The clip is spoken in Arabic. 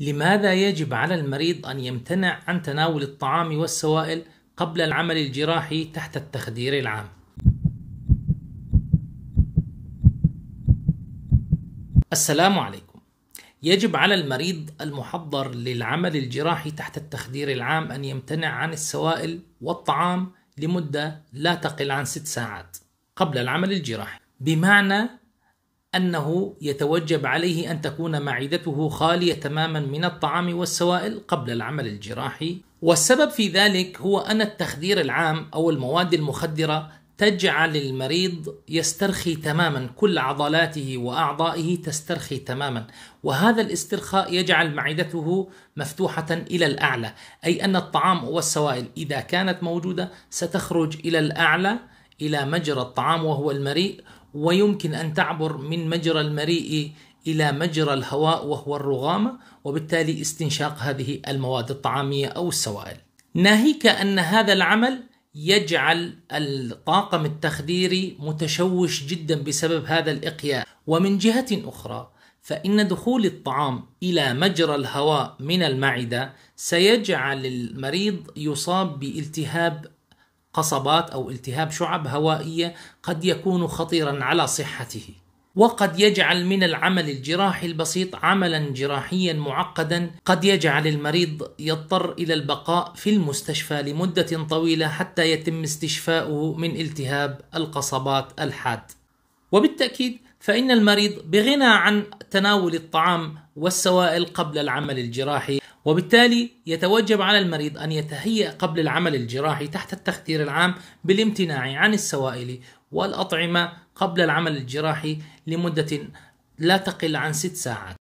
لماذا يجب على المريض أن يمتنع عن تناول الطعام والسوائل قبل العمل الجراحي تحت التخدير العام؟ السلام عليكم. يجب على المريض المحضر للعمل الجراحي تحت التخدير العام أن يمتنع عن السوائل والطعام لمدة لا تقل عن 6 ساعات قبل العمل الجراحي، بمعنى أنه يتوجب عليه أن تكون معدته خالية تماما من الطعام والسوائل قبل العمل الجراحي والسبب في ذلك هو أن التخدير العام أو المواد المخدرة تجعل المريض يسترخي تماما كل عضلاته واعضائه تسترخي تماما وهذا الاسترخاء يجعل معدته مفتوحه الى الاعلى اي ان الطعام والسوائل اذا كانت موجوده ستخرج الى الاعلى الى مجرى الطعام وهو المريء ويمكن أن تعبر من مجرى المريء إلى مجرى الهواء وهو الرغامة وبالتالي استنشاق هذه المواد الطعامية أو السوائل ناهيك أن هذا العمل يجعل الطاقم التخديري متشوش جدا بسبب هذا الإقياء ومن جهة أخرى فإن دخول الطعام إلى مجرى الهواء من المعدة سيجعل المريض يصاب بالتهاب قصبات او التهاب شعب هوائيه قد يكون خطيرا على صحته وقد يجعل من العمل الجراحي البسيط عملا جراحيا معقدا قد يجعل المريض يضطر الى البقاء في المستشفى لمده طويله حتى يتم استشفاؤه من التهاب القصبات الحاد وبالتاكيد فان المريض بغنى عن تناول الطعام والسوائل قبل العمل الجراحي وبالتالي يتوجب على المريض أن يتهيأ قبل العمل الجراحي تحت التخدير العام بالامتناع عن السوائل والأطعمة قبل العمل الجراحي لمدة لا تقل عن ست ساعات